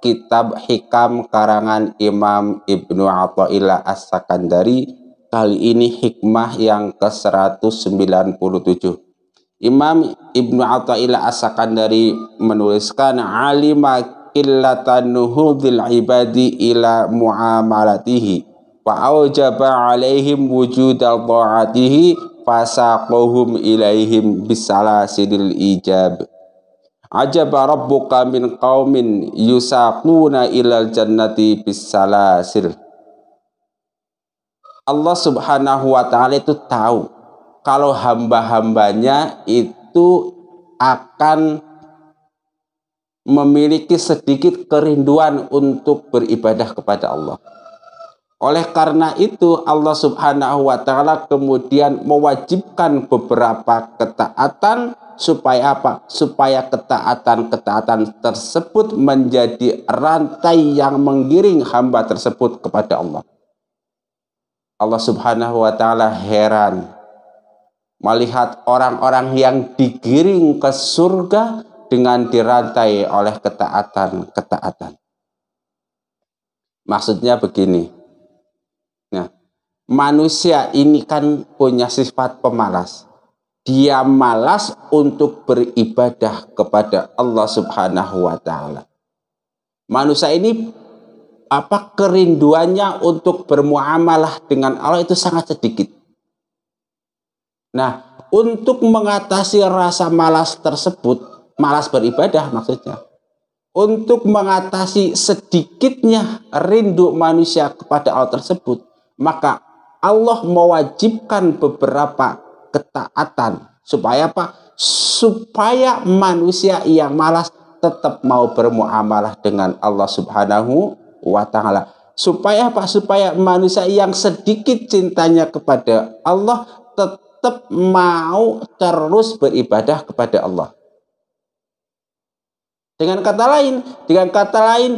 kitab Hikam karangan Imam Ibnu Athaillah As-Sakandari kali ini hikmah yang ke-197. Imam Ibnu Athaillah As-Sakandari menuliskan alima qillatan nuhudil ibadi ila muamalatihi wa aujaba alaihim Wujud ta'atihi fasaquhum ilaihim bisalasidil ijab. Ajab rabbuka min qaumin yusaquna ilal jannati bisalasil. Allah Subhanahu wa taala itu tahu kalau hamba-hambanya itu akan memiliki sedikit kerinduan untuk beribadah kepada Allah. Oleh karena itu Allah Subhanahu wa taala kemudian mewajibkan beberapa ketaatan supaya apa? Supaya ketaatan-ketaatan tersebut menjadi rantai yang menggiring hamba tersebut kepada Allah. Allah Subhanahu wa taala heran melihat orang-orang yang digiring ke surga dengan dirantai oleh ketaatan-ketaatan. Maksudnya begini. Nah, manusia ini kan punya sifat pemalas dia malas untuk beribadah kepada Allah Subhanahu wa taala. Manusia ini apa kerinduannya untuk bermuamalah dengan Allah itu sangat sedikit. Nah, untuk mengatasi rasa malas tersebut, malas beribadah maksudnya. Untuk mengatasi sedikitnya rindu manusia kepada Allah tersebut, maka Allah mewajibkan beberapa ketaatan. Supaya apa? Supaya manusia yang malas tetap mau bermuamalah dengan Allah Subhanahu wa taala. Supaya apa? Supaya manusia yang sedikit cintanya kepada Allah tetap mau terus beribadah kepada Allah. Dengan kata lain, dengan kata lain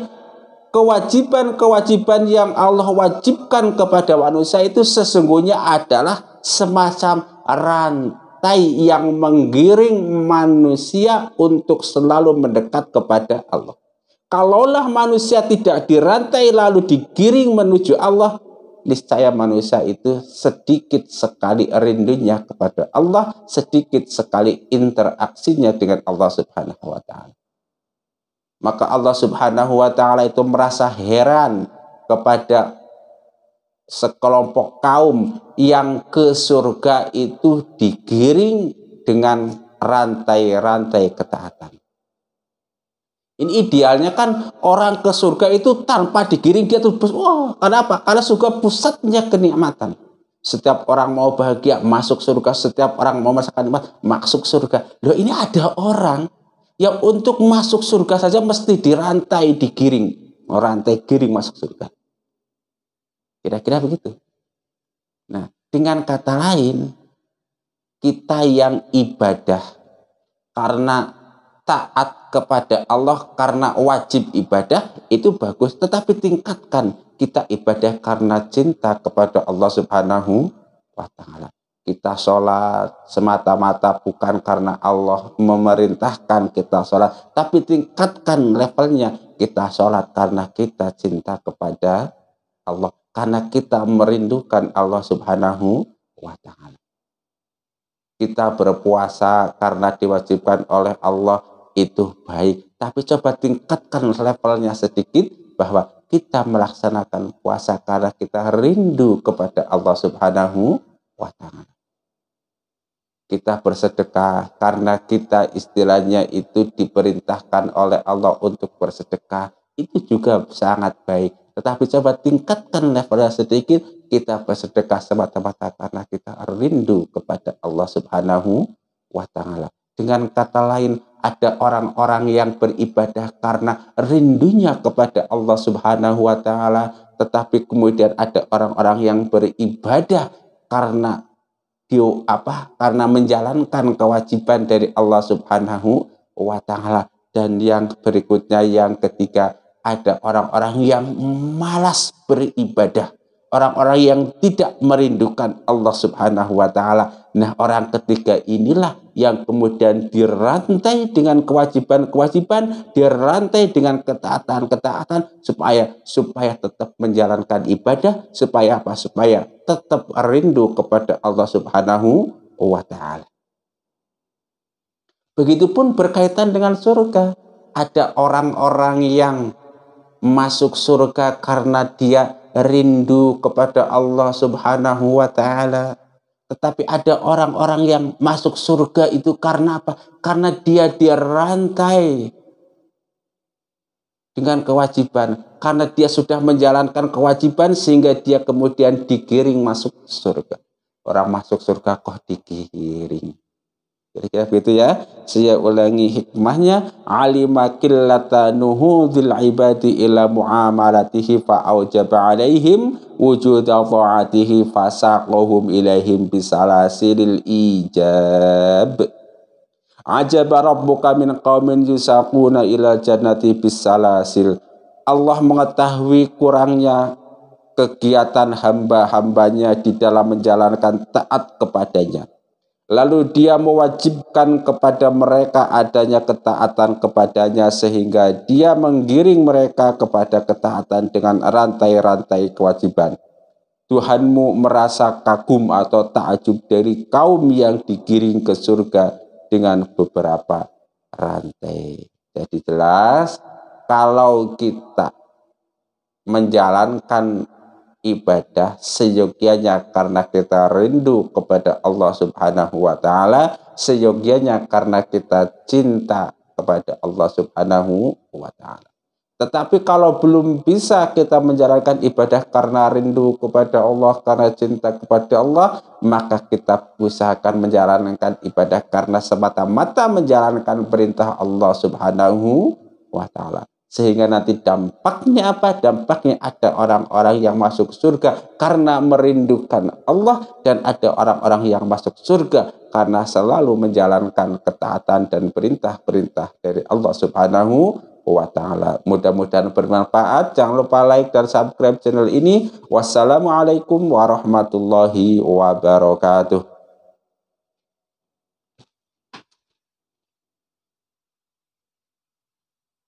kewajiban-kewajiban yang Allah wajibkan kepada manusia itu sesungguhnya adalah semacam rantai yang menggiring manusia untuk selalu mendekat kepada Allah. Kalaulah manusia tidak dirantai lalu digiring menuju Allah, niscaya manusia itu sedikit sekali rindunya kepada Allah, sedikit sekali interaksinya dengan Allah Subhanahu wa taala. Maka Allah Subhanahu wa taala itu merasa heran kepada sekelompok kaum yang ke surga itu digiring dengan rantai-rantai ketaatan. Ini idealnya kan orang ke surga itu tanpa digiring dia terus wah oh, karena apa? Karena surga pusatnya kenikmatan. Setiap orang mau bahagia masuk surga, setiap orang mau merasakan nikmat masuk surga. Loh ini ada orang yang untuk masuk surga saja mesti dirantai, digiring. Rantai giring masuk surga. Kira-kira begitu. Nah, dengan kata lain, kita yang ibadah karena taat kepada Allah karena wajib ibadah itu bagus, tetapi tingkatkan kita ibadah karena cinta kepada Allah Subhanahu wa taala. Kita sholat semata-mata bukan karena Allah memerintahkan kita sholat, tapi tingkatkan levelnya. Kita sholat karena kita cinta kepada Allah. Karena kita merindukan Allah Subhanahu wa taala. Kita berpuasa karena diwajibkan oleh Allah itu baik, tapi coba tingkatkan levelnya sedikit bahwa kita melaksanakan puasa karena kita rindu kepada Allah Subhanahu wa taala kita bersedekah karena kita istilahnya itu diperintahkan oleh Allah untuk bersedekah itu juga sangat baik tetapi coba tingkatkan levelnya sedikit kita bersedekah semata-mata karena kita rindu kepada Allah Subhanahu wa taala. Dengan kata lain, ada orang-orang yang beribadah karena rindunya kepada Allah Subhanahu wa taala, tetapi kemudian ada orang-orang yang beribadah karena dia apa? Karena menjalankan kewajiban dari Allah Subhanahu wa taala. Dan yang berikutnya yang ketiga ada orang-orang yang malas beribadah, orang-orang yang tidak merindukan Allah Subhanahu wa taala. Nah, orang ketiga inilah yang kemudian dirantai dengan kewajiban-kewajiban, dirantai dengan ketaatan-ketaatan supaya supaya tetap menjalankan ibadah, supaya apa? Supaya tetap rindu kepada Allah Subhanahu wa taala. Begitupun berkaitan dengan surga, ada orang-orang yang masuk surga karena dia rindu kepada Allah Subhanahu wa taala. Tetapi ada orang-orang yang masuk surga itu karena apa? Karena dia dia rantai dengan kewajiban. Karena dia sudah menjalankan kewajiban sehingga dia kemudian digiring masuk surga. Orang masuk surga kok digiring. Kira-kira ya, begitu ya. Saya ulangi hikmahnya. Alima killata nuhudil ibadi ila mu'amalatihi fa'aujaba alaihim wujuda ta'atihi fasaqohum ilaihim bisalasiril ijab. Ajaba rabbuka min qawmin yusakuna ila jannati bisalasil. Allah mengetahui kurangnya kegiatan hamba-hambanya di dalam menjalankan taat kepadanya. Lalu dia mewajibkan kepada mereka adanya ketaatan kepadanya sehingga dia menggiring mereka kepada ketaatan dengan rantai-rantai kewajiban. Tuhanmu merasa kagum atau takjub dari kaum yang digiring ke surga dengan beberapa rantai. Jadi jelas kalau kita menjalankan ibadah seyogianya karena kita rindu kepada Allah Subhanahu wa taala, seyogianya karena kita cinta kepada Allah Subhanahu wa taala. Tetapi kalau belum bisa kita menjalankan ibadah karena rindu kepada Allah, karena cinta kepada Allah, maka kita usahakan menjalankan ibadah karena semata-mata menjalankan perintah Allah Subhanahu wa taala. Sehingga nanti dampaknya apa? Dampaknya ada orang-orang yang masuk surga karena merindukan Allah dan ada orang-orang yang masuk surga karena selalu menjalankan ketaatan dan perintah-perintah dari Allah Subhanahu wa taala. Mudah-mudahan bermanfaat. Jangan lupa like dan subscribe channel ini. Wassalamualaikum warahmatullahi wabarakatuh.